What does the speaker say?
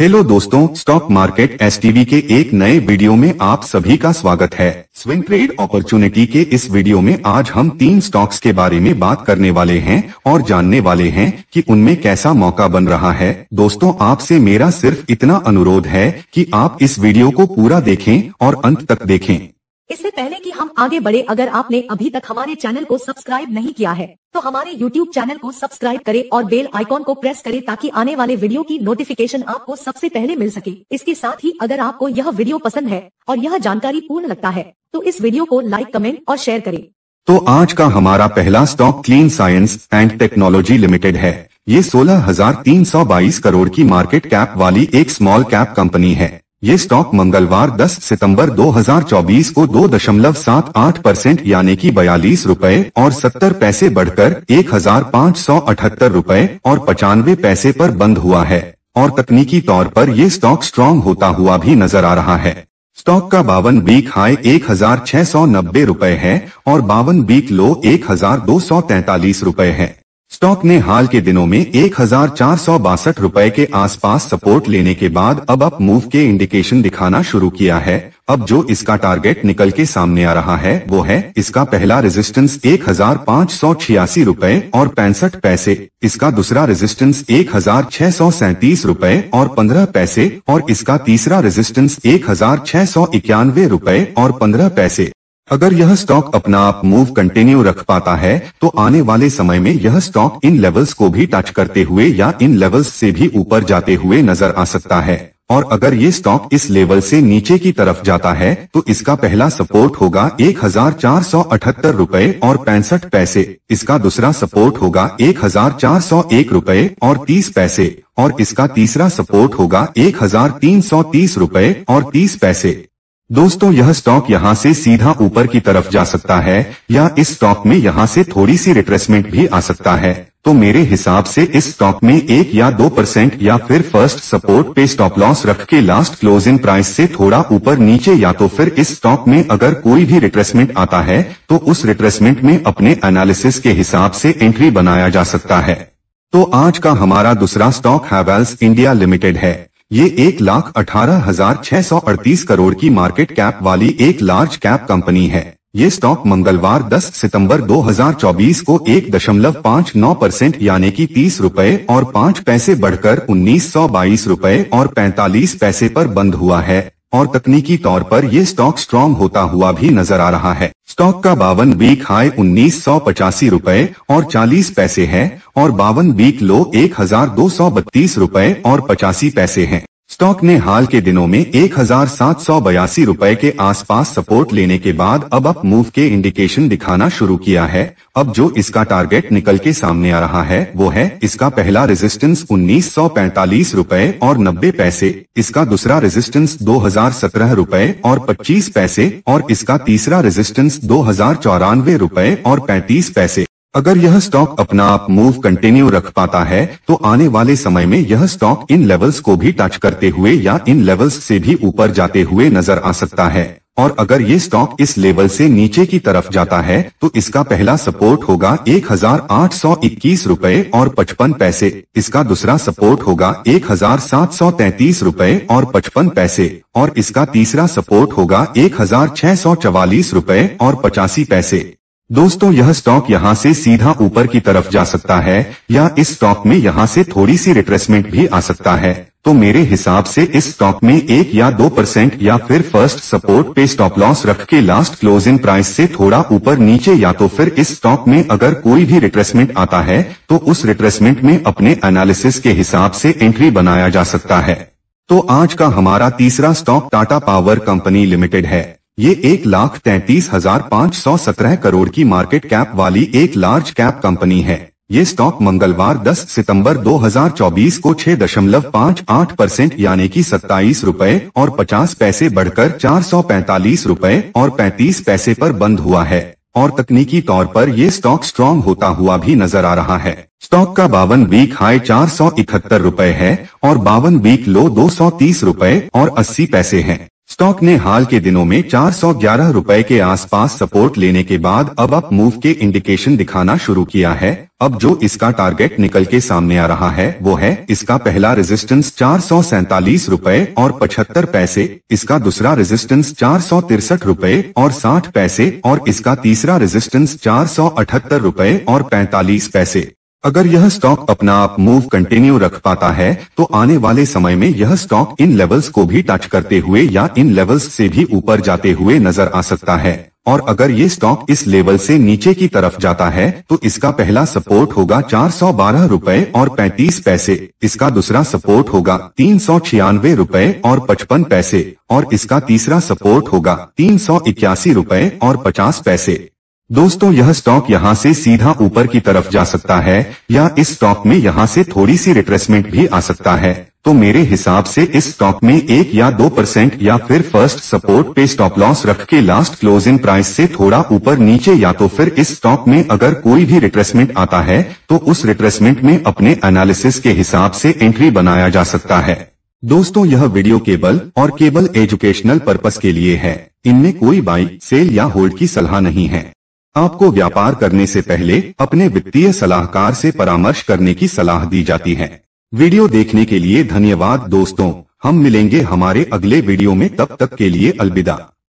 hello दोस्तों stock market S के एक नए वीडियो में आप सभी का स्वागत है स्विंग ट्रेड अपॉर्चुनिटी के इस वीडियो में आज हम तीन स्टॉक्स के बारे में बात करने वाले हैं और जानने वाले हैं कि उनमें कैसा मौका बन रहा है दोस्तों आपसे मेरा सिर्फ इतना अनुरोध है कि आप इस वीडियो को पूरा देखें और अंत तक देखें इससे पहले कि हम आगे बढ़े अगर आपने अभी तक हमारे चैनल को सब्सक्राइब नहीं किया है तो हमारे YouTube चैनल को सब्सक्राइब करें और बेल आइकॉन को प्रेस करें ताकि आने वाले वीडियो की नोटिफिकेशन आपको सबसे पहले मिल सके इसके साथ ही अगर आपको यह वीडियो पसंद है और यह जानकारी पूर्ण लगता है तो इस वीडियो को लाइक कमेंट और शेयर करें तो आज का हमारा पहला stock clean science and technology limited है ये सोलह करोड़ की मार्केट कैप वाली एक स्मॉल कैप कंपनी है ये स्टॉक मंगलवार 10 सितंबर 2024 को 2.78 परसेंट यानी कि बयालीस रूपए और 70 पैसे बढ़कर एक हजार पाँच सौ अठहत्तर रूपए और पचानवे पैसे पर बंद हुआ है और तकनीकी तौर पर ये स्टॉक स्ट्रांग होता हुआ भी नजर आ रहा है स्टॉक का बावन बीक हाई एक हजार छह सौ नब्बे रूपए है और बावन बीक लो एक हजार दो सौ तैतालीस रूपए है स्टॉक ने हाल के दिनों में एक हजार के आसपास सपोर्ट लेने के बाद अब अप मूव के इंडिकेशन दिखाना शुरू किया है अब जो इसका टारगेट निकल के सामने आ रहा है वो है इसका पहला रेजिस्टेंस एक हजार पाँच सौ छियासी रूपए और पैंसठ पैसे इसका दूसरा रेजिस्टेंस एक हजार छह सौ सैतीस रूपए और पंद्रह पैसे और इसका तीसरा रेजिस्टेंस एक हजार छह सौ इक्यानवे रूपए और पंद्रह पैसे अगर यह स्टॉक अपना आप मूव कंटिन्यू रख पाता है तो आने वाले समय में यह स्टॉक इन लेवल्स को भी टच करते हुए या इन लेवल्स से भी ऊपर जाते हुए नजर आ सकता है और अगर ये स्टॉक इस लेवल से नीचे की तरफ जाता है तो इसका पहला सपोर्ट होगा एक हजार चार सौ अठहत्तर रूपए और पैंसठ पैसे इसका दूसरा सपोर्ट होगा एक हजार चार सौ एक रूपए और तीस पैसे और इसका तीसरा सपोर्ट होगा एक हजार तीन सौ तीस रूपए और तीस पैसे दोस्तों यह स्टॉक यहां से सीधा ऊपर की तरफ जा सकता है या इस स्टॉक में यहां से थोड़ी सी रिट्रेसमेंट भी आ सकता है तो मेरे हिसाब से इस स्टॉक में एक या दो परसेंट या फिर फर्स्ट सपोर्ट पे स्टॉप लॉस रख के लास्ट क्लोजिंग प्राइस से थोड़ा ऊपर नीचे या तो फिर इस स्टॉक में अगर कोई भी रिट्रेसमेंट आता है तो उस रिट्रेसमेंट में अपने एनालिसिस के हिसाब से एंट्री बनाया जा सकता है तो आज का हमारा दूसरा स्टॉक हैवेल्स इंडिया लिमिटेड है ये एक लाख अठारह हजार छह सौ अड़तीस करोड़ की मार्केट कैप वाली एक लार्ज कैप कंपनी है ये स्टॉक मंगलवार 10 सितंबर 2024 को एक दशमलव पाँच नौ परसेंट यानी की तीस रूपए और पाँच पैसे बढ़कर उन्नीस सौ बाईस रूपए और पैंतालीस पैसे पर बंद हुआ है और तकनीकी तौर पर ये स्टॉक स्ट्रॉन्ग होता हुआ भी नजर आ रहा है स्टॉक का बावन बीक हाई उन्नीस सौ पचासी रूपए और चालीस पैसे है और बावन बीक लो एक हजार दो सौ बत्तीस रूपए और पचासी पैसे है स्टॉक ने हाल के दिनों में एक हजार सात सौ बयासी रूपए के आसपास सपोर्ट लेने के बाद अब अप मूव के इंडिकेशन दिखाना शुरू किया है अब जो इसका टारगेट निकल के सामने आ रहा है वो है इसका पहला रेजिस्टेंस उन्नीस सौ पैंतालीस रूपए और नब्बे पैसे इसका दूसरा रेजिस्टेंस दो हजार सत्रह रूपए और पच्चीस पैसे और इसका तीसरा रेजिस्टेंस दो हजार चौरानवे रूपए और पैतीस पैसे अगर यह स्टॉक अपना आप मूव कंटिन्यू रख पाता है तो आने वाले समय में यह स्टॉक इन लेवल्स को भी टच करते हुए या इन लेवल्स से भी ऊपर जाते हुए नजर आ सकता है और अगर ये स्टॉक इस लेवल से नीचे की तरफ जाता है तो इसका पहला सपोर्ट होगा एक हजार आठ सौ इक्कीस रूपए और पचपन पैसे इसका दूसरा सपोर्ट होगा एक हजार सात सौ तैतीस रूपए और पचपन पैसे और इसका तीसरा सपोर्ट होगा एक हजार छह सौ चवालीस रूपए और पचासी पैसे दोस्तों यह स्टॉक यहां से सीधा ऊपर की तरफ जा सकता है या इस स्टॉक में यहां से थोड़ी सी रिट्रेसमेंट भी आ सकता है तो मेरे हिसाब से इस स्टॉक में एक या दो परसेंट या फिर फर्स्ट सपोर्ट पे स्टॉप लॉस रख के लास्ट क्लोजिंग प्राइस से थोड़ा ऊपर नीचे या तो फिर इस स्टॉक में अगर कोई भी रिट्रेसमेंट आता है तो उस रिट्रेसमेंट में अपने एनालिसिस के हिसाब से एंट्री बनाया जा सकता है तो आज का हमारा तीसरा stock Tata power company limited है ये एक लाख तैतीस हजार पाँच सौ सत्रह करोड़ की मार्केट कैप वाली एक लार्ज कैप कंपनी है ये स्टॉक मंगलवार 10 सितंबर 2024 को 6.58 परसेंट यानी कि सत्ताईस रूपए और 50 पैसे बढ़कर चार सौ पैतालीस रूपए और 35 पैसे पर बंद हुआ है और तकनीकी तौर पर ये स्टॉक स्ट्रांग होता हुआ भी नजर आ रहा है स्टॉक का बावन वीक हाई चार सौ इकहत्तर रूपए है और बावन वीक लो दो सौ तीस रूपए और अस्सी पैसे है स्टॉक ने हाल के दिनों में चार सौ ग्यारह रूपए के आसपास सपोर्ट लेने के बाद अब अप मूव के इंडिकेशन दिखाना शुरू किया है अब जो इसका टारगेट निकल के सामने आ रहा है वो है इसका पहला रेजिस्टेंस चार सौ सैतालीस रूपए और पचहत्तर पैसे इसका दूसरा रेजिस्टेंस चार सौ तिरसठ रूपए और साठ पैसे और इसका तीसरा रेजिस्टेंस चार सौ अठहत्तर रूपए और पैतालीस पैसे अगर यह स्टॉक अपना आप मूव कंटिन्यू रख पाता है तो आने वाले समय में यह स्टॉक इन लेवल्स को भी टच करते हुए या इन लेवल्स से भी ऊपर जाते हुए नजर आ सकता है और अगर ये स्टॉक इस लेवल से नीचे की तरफ जाता है तो इसका पहला सपोर्ट होगा चार सौ बारह रूपए और पैंतीस पैसे इसका दूसरा सपोर्ट होगा तीन सौ छियानवे रूपए और पचपन पैसे और इसका तीसरा सपोर्ट होगा तीन सौ इक्यासी रूपए और पचास पैसे दोस्तों यह स्टॉक यहां से सीधा ऊपर की तरफ जा सकता है या इस स्टॉक में यहां से थोड़ी सी रिट्रेसमेंट भी आ सकता है तो मेरे हिसाब से इस स्टॉक में एक या दो परसेंट या फिर फर्स्ट सपोर्ट पे स्टॉप लॉस रख के लास्ट क्लोजिंग प्राइस से थोड़ा ऊपर नीचे या तो फिर इस स्टॉक में अगर कोई भी रिट्रेसमेंट आता है तो उस रिट्रेसमेंट में अपने एनालिसिस के हिसाब से एंट्री बनाया जा सकता है दोस्तों यह वीडियो केबल और केबल एजुकेशनल पर्पज के लिए है इनमें कोई बाई सेल या होल्ड की सलाह नहीं है आपको व्यापार करने से पहले अपने वित्तीय सलाहकार से परामर्श करने की सलाह दी जाती है वीडियो देखने के लिए धन्यवाद दोस्तों हम मिलेंगे हमारे अगले वीडियो में तब तक के लिए अलविदा